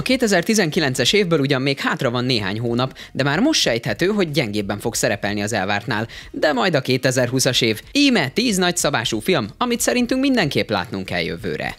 A 2019-es évből ugyan még hátra van néhány hónap, de már most sejthető, hogy gyengébben fog szerepelni az elvártnál. De majd a 2020-as év. Íme 10 szabású film, amit szerintünk mindenképp látnunk kell jövőre.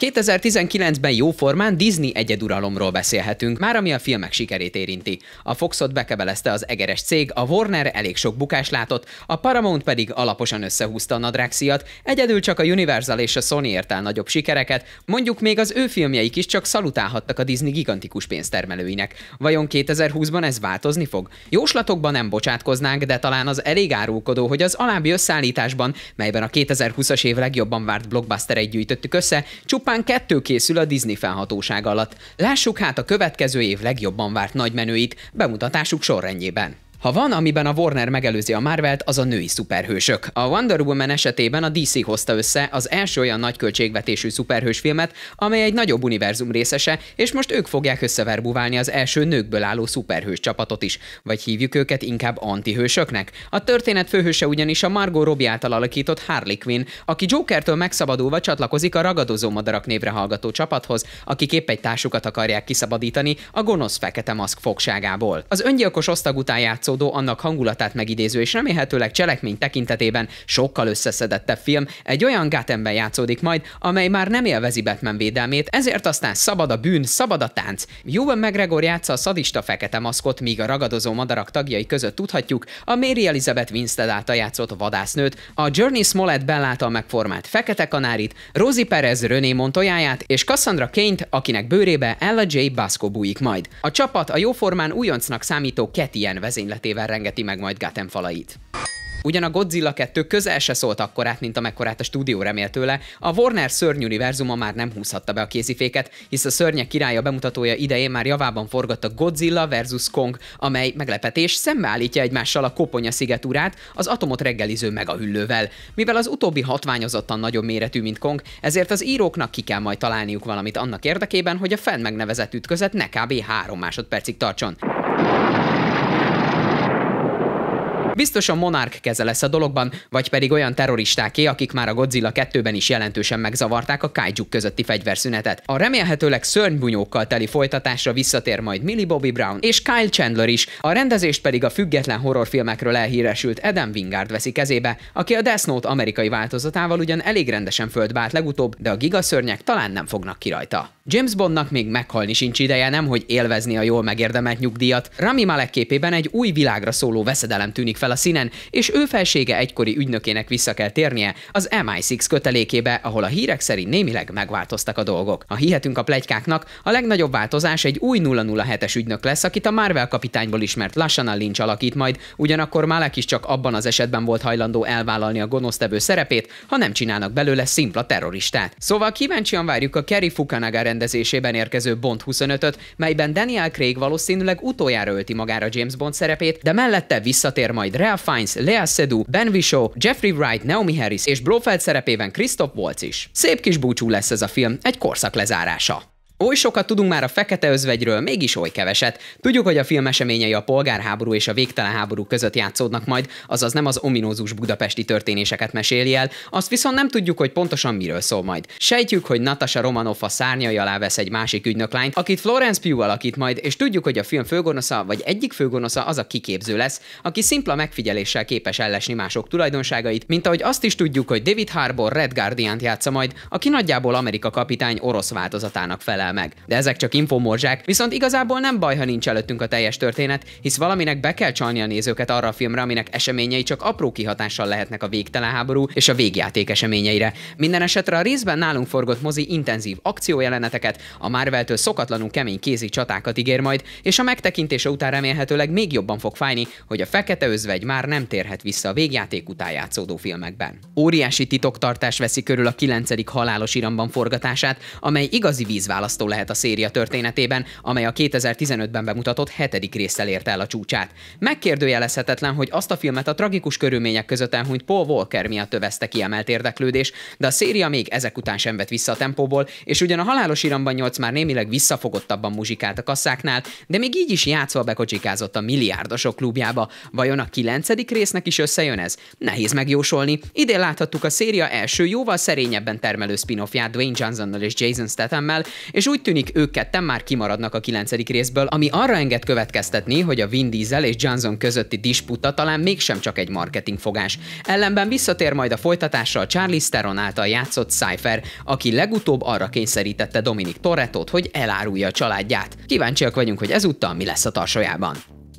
2019-ben jóformán Disney egyeduralomról beszélhetünk, már ami a filmek sikerét érinti. A Foxot bekebelezte az egeres cég, a Warner elég sok bukás látott, a Paramount pedig alaposan összehúzta a nadrágszíjat, egyedül csak a Universal és a Sony ért el nagyobb sikereket, mondjuk még az ő filmjeik is csak szalutálhattak a Disney gigantikus pénztermelőinek. Vajon 2020-ban ez változni fog? Jóslatokban nem bocsátkoznánk, de talán az elég árulkodó, hogy az alábbi összeállításban, melyben a 2020-as év legjobban várt blockbuster gyűjtöttük össze, csupán Csupán kettő készül a Disney fennhatóság alatt. Lássuk hát a következő év legjobban várt nagymenőit bemutatásuk sorrendjében. Ha van, amiben a Warner megelőzi a Marvelt, az a női szuperhősök. A Wonder Woman esetében a DC hozta össze az első olyan nagy költségvetésű szuperhős filmet, amely egy nagyobb univerzum részese, és most ők fogják összeverbúválni az első nőkből álló szuperhős csapatot is, vagy hívjuk őket inkább antihősöknek. A történet főhőse ugyanis a Margot Robbie által alakított Harley Quinn, aki Jokertől megszabadulva csatlakozik a ragadozó madarak névre hallgató csapathoz, akik épp egy társukat akarják kiszabadítani a gonosz fekete maszk fogságából. Az öngyilkos osztag után játszó játszódó, annak hangulatát megidéző és remélhetőleg cselekmény tekintetében sokkal összeszedettebb film egy olyan gátemben játszódik majd, amely már nem élvezi Batman védelmét, ezért aztán szabad a bűn, szabad a tánc. Ewan McGregor játsza a szadista fekete maszkot, míg a ragadozó madarak tagjai között tudhatjuk a Mary Elizabeth Winstead által játszott vadásznőt, a Journey Smollett bellátal megformált fekete kanárit, Rosie Perez René Montoyáját és Cassandra Kane-t, akinek bőrébe Ella J. Basco bújik majd. A csapat a jóformán újoncnak számító Ketien vezényleti lendületével rengeti meg majd Gotham falait. Ugyan a Godzilla 2 közel se szólt akkorát, mint amekkorát a stúdió remélt tőle, a Warner szörny univerzuma már nem húzhatta be a kéziféket, hisz a szörnyek királya bemutatója idején már javában forgatta Godzilla versus Kong, amely meglepetés szembeállítja egymással a Koponya szigetúrát az atomot reggeliző megahüllővel. Mivel az utóbbi hatványozottan nagyobb méretű, mint Kong, ezért az íróknak ki kell majd találniuk valamit annak érdekében, hogy a fenn megnevezett ütközet ne kb. 3 másodpercig tartson. a Monark keze lesz a dologban, vagy pedig olyan terroristáké, akik már a Godzilla 2-ben is jelentősen megzavarták a kaiju közötti fegyverszünetet. A remélhetőleg szörnybunyókkal teli folytatásra visszatér majd Millie Bobby Brown és Kyle Chandler is, a rendezést pedig a független horrorfilmekről elhíresült Adam Wingard veszi kezébe, aki a Death Note amerikai változatával ugyan elég rendesen földbált legutóbb, de a gigaszörnyek talán nem fognak ki rajta. James Bondnak még meghalni sincs ideje, nem hogy élvezni a jól megérdemelt nyugdíjat. Rami Malek képében egy új világra szóló veszedelem tűnik fel a színen, és ő felsége egykori ügynökének vissza kell térnie az MI6 kötelékébe, ahol a hírek szerint némileg megváltoztak a dolgok. Ha hihetünk a plegykáknak, a legnagyobb változás egy új 007-es ügynök lesz, akit a Marvel kapitányból ismert Lassana Lynch alakít majd, ugyanakkor Malek is csak abban az esetben volt hajlandó elvállalni a gonosztevő szerepét, ha nem csinálnak belőle szimpla terroristát. Szóval kíváncsian várjuk a Kerry Fukanagaren rendezésében érkező Bond 25-öt, melyben Daniel Craig valószínűleg utoljára ölti magára James Bond szerepét, de mellette visszatér majd Ralph Fiennes, Lea Seydoux, Ben Whishaw, Jeffrey Wright, Naomi Harris és Blofeld szerepében Christoph Waltz is. Szép kis búcsú lesz ez a film, egy korszak lezárása. Oly sokat tudunk már a Fekete Özvegyről, mégis oly keveset. Tudjuk, hogy a film eseményei a polgárháború és a végtelen háború között játszódnak majd, azaz nem az ominózus budapesti történéseket meséli el, azt viszont nem tudjuk, hogy pontosan miről szól majd. Sejtjük, hogy Natasha Romanoff a szárnyai alá vesz egy másik ügynöklányt, akit Florence Pugh alakít majd, és tudjuk, hogy a film főgonosza vagy egyik főgonosza az a kiképző lesz, aki szimpla megfigyeléssel képes ellesni mások tulajdonságait, mint ahogy azt is tudjuk, hogy David Harbour Red Guardian játsza majd, aki nagyjából Amerika kapitány orosz változatának felel felel meg. De ezek csak infomorzsák, viszont igazából nem baj, ha nincs előttünk a teljes történet, hisz valaminek be kell csalni a nézőket arra a filmre, aminek eseményei csak apró kihatással lehetnek a végtelen háború és a végjáték eseményeire. Minden esetre a részben nálunk forgott mozi intenzív akciójeleneteket, a Marveltől szokatlanul kemény kézi csatákat ígér majd, és a megtekintése után remélhetőleg még jobban fog fájni, hogy a Fekete Özvegy már nem térhet vissza a végjáték után játszódó filmekben. Óriási titoktartás veszi körül a 9. halálos iramban forgatását, amely igazi vízválaszt borzasztó lehet a széria történetében, amely a 2015-ben bemutatott hetedik résszel ért el a csúcsát. Megkérdőjelezhetetlen, hogy azt a filmet a tragikus körülmények között elhunyt Paul Walker miatt tövezte kiemelt érdeklődés, de a széria még ezek után sem vett vissza a tempóból, és ugyan a halálos iramban 8 már némileg visszafogottabban muzsikált a kasszáknál, de még így is játszva bekocsikázott a milliárdosok klubjába. Vajon a kilencedik résznek is összejön ez? Nehéz megjósolni. Idén láthattuk a széria első jóval szerényebben termelő spin-offját Dwayne Johnsonnal és Jason Stathammel, és és úgy tűnik ők ketten már kimaradnak a kilencedik részből, ami arra enged következtetni, hogy a Vin Diesel és Johnson közötti disputa talán mégsem csak egy marketing fogás. Ellenben visszatér majd a folytatásra a Charlie Theron által játszott Cypher, aki legutóbb arra kényszerítette Dominic Torretot, hogy elárulja a családját. Kíváncsiak vagyunk, hogy ezúttal mi lesz a tarsolyában.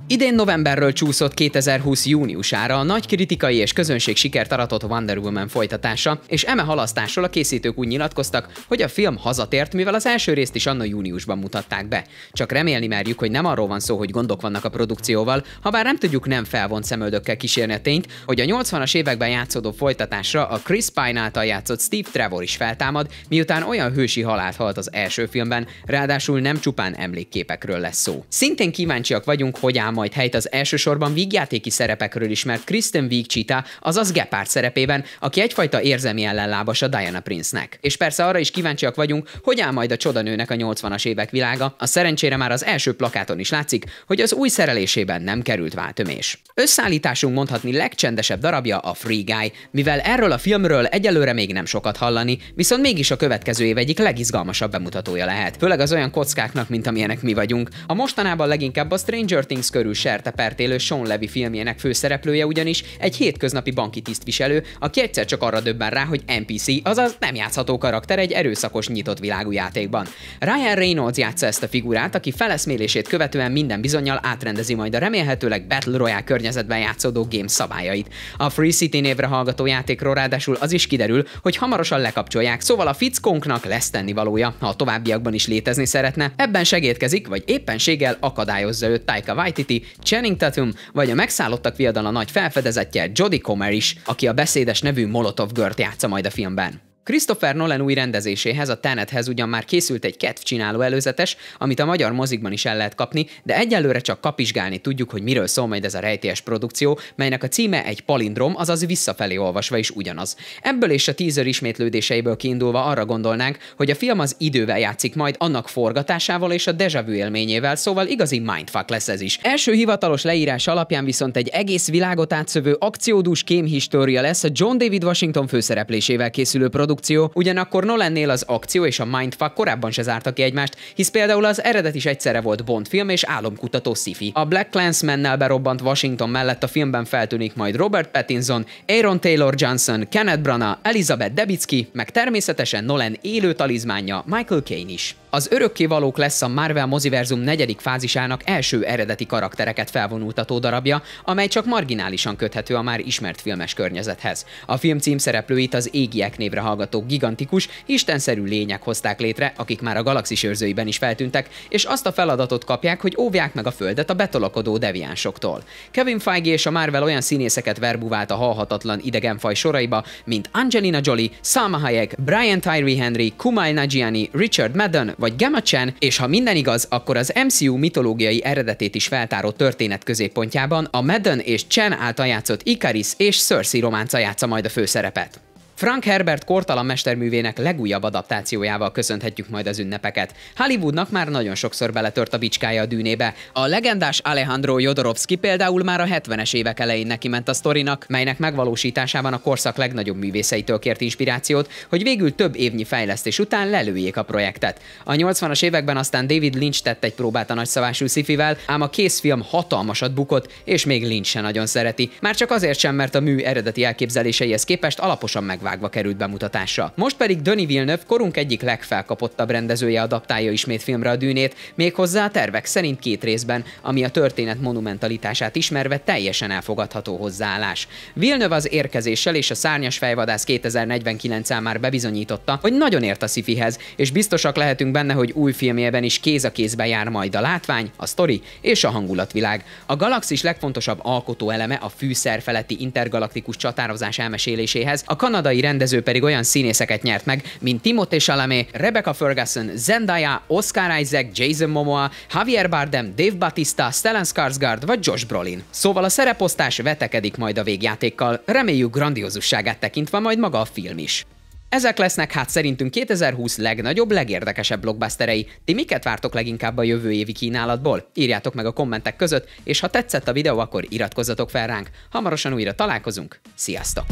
Idén novemberről csúszott 2020 júniusára a nagy kritikai és közönség sikert aratott Wonder Woman folytatása, és eme halasztásról a készítők úgy nyilatkoztak, hogy a film hazatért, mivel az első részt is anna júniusban mutatták be. Csak remélni merjük, hogy nem arról van szó, hogy gondok vannak a produkcióval, ha bár nem tudjuk nem felvont szemöldökkel kísérni a tényt, hogy a 80-as években játszódó folytatásra a Chris Pine által játszott Steve Trevor is feltámad, miután olyan hősi halált halt az első filmben, ráadásul nem csupán emlékképekről lesz szó. Szintén kíváncsiak vagyunk, hogy ám majd helyt az elsősorban vígjátéki szerepekről ismert Kristen Wiig Chita, azaz Gepard szerepében, aki egyfajta érzelmi ellenlábas a Diana Prince-nek. És persze arra is kíváncsiak vagyunk, hogy áll majd a csodanőnek a 80-as évek világa, a szerencsére már az első plakáton is látszik, hogy az új szerelésében nem került váltömés. Összeállításunk mondhatni legcsendesebb darabja a Free Guy, mivel erről a filmről egyelőre még nem sokat hallani, viszont mégis a következő év egyik legizgalmasabb bemutatója lehet, főleg az olyan kockáknak, mint amilyenek mi vagyunk. A mostanában leginkább a Stranger Things körül körül sertepert élő Sean Levy filmjének főszereplője ugyanis egy hétköznapi banki tisztviselő, aki egyszer csak arra döbben rá, hogy NPC, azaz nem játszható karakter egy erőszakos nyitott világú játékban. Ryan Reynolds játsza ezt a figurát, aki feleszmélését követően minden bizonyal átrendezi majd a remélhetőleg Battle Royale környezetben játszódó game szabályait. A Free City névre hallgató játékról ráadásul az is kiderül, hogy hamarosan lekapcsolják, szóval a fickónknak lesz tennivalója, ha a továbbiakban is létezni szeretne. Ebben segítkezik, vagy éppenséggel akadályozza őt Taika Waititi, Channing Tatum, vagy a megszállottak viadala nagy felfedezetje Jodie Comer is, aki a beszédes nevű Molotov Gört játsza majd a filmben. Christopher Nolan új rendezéséhez, a Tenethez ugyan már készült egy kedvcsináló előzetes, amit a magyar mozikban is el lehet kapni, de egyelőre csak kapizsgálni tudjuk, hogy miről szól majd ez a rejtélyes produkció, melynek a címe egy palindrom, azaz visszafelé olvasva is ugyanaz. Ebből és a teaser ismétlődéseiből kiindulva arra gondolnánk, hogy a film az idővel játszik majd annak forgatásával és a deja vu élményével, szóval igazi mindfuck lesz ez is. Első hivatalos leírás alapján viszont egy egész világot átszövő akciódús kémhistória lesz a John David Washington főszereplésével készülő produkció produkció, ugyanakkor Nolannél az akció és a mindfuck korábban se zárta ki egymást, hisz például az eredet is egyszerre volt Bond film és álomkutató sci-fi. A Black Lancer-nel berobbant Washington mellett a filmben feltűnik majd Robert Pattinson, Aaron Taylor Johnson, Kenneth Branagh, Elizabeth Debicki, meg természetesen Nolan élő talizmánja Michael Caine is. Az valók lesz a Marvel moziverzum negyedik fázisának első eredeti karaktereket felvonultató darabja, amely csak marginálisan köthető a már ismert filmes környezethez. A film cím szereplőit az égiek névre hallgató gigantikus, istenszerű lények hozták létre, akik már a galaxis őrzőiben is feltűntek, és azt a feladatot kapják, hogy óvják meg a Földet a betolakodó deviánsoktól. Kevin Feige és a Marvel olyan színészeket verbuvált a halhatatlan idegenfaj soraiba, mint Angelina Jolie, Salma Hayek, Brian Tyree Henry, Kumail Nanjiani, Richard Madden, vagy Gemma Chan, és ha minden igaz, akkor az MCU mitológiai eredetét is feltáró történet középpontjában a Madden és Chen által játszott Icaris és Cersei románca játsza majd a főszerepet. Frank Herbert kortalan mesterművének legújabb adaptációjával köszönhetjük majd az ünnepeket. Hollywoodnak már nagyon sokszor beletört a bicskája a dűnébe. A legendás Alejandro Jodorowsky például már a 70-es évek elején neki ment a sztorinak, melynek megvalósításában a korszak legnagyobb művészeitől kért inspirációt, hogy végül több évnyi fejlesztés után lelőjék a projektet. A 80-as években aztán David Lynch tett egy próbát a nagyszabású szifivel, ám a kész film hatalmasat bukott, és még Lynch se nagyon szereti. Már csak azért sem, mert a mű eredeti elképzeléseihez képest alaposan meg vágva került bemutatásra. Most pedig Döni Villeneuve korunk egyik legfelkapottabb rendezője adaptálja ismét filmre a dűnét, méghozzá a tervek szerint két részben, ami a történet monumentalitását ismerve teljesen elfogadható hozzáállás. Villeneuve az érkezéssel és a szárnyas fejvadász 2049 már bebizonyította, hogy nagyon ért a szifihez, és biztosak lehetünk benne, hogy új filmjében is kéz a kézbe jár majd a látvány, a sztori és a hangulatvilág. A galaxis legfontosabb alkotó eleme a feletti intergalaktikus csatározás elmeséléséhez a kanadai amerikai rendező pedig olyan színészeket nyert meg, mint Timothée Chalamet, Rebecca Ferguson, Zendaya, Oscar Isaac, Jason Momoa, Javier Bardem, Dave Batista, Stellan Skarsgård vagy Josh Brolin. Szóval a szereposztás vetekedik majd a végjátékkal, reméljük grandiózusságát tekintve majd maga a film is. Ezek lesznek hát szerintünk 2020 legnagyobb, legérdekesebb blockbusterei. Ti miket vártok leginkább a jövő évi kínálatból? Írjátok meg a kommentek között, és ha tetszett a videó, akkor iratkozzatok fel ránk. Hamarosan újra találkozunk. Sziasztok!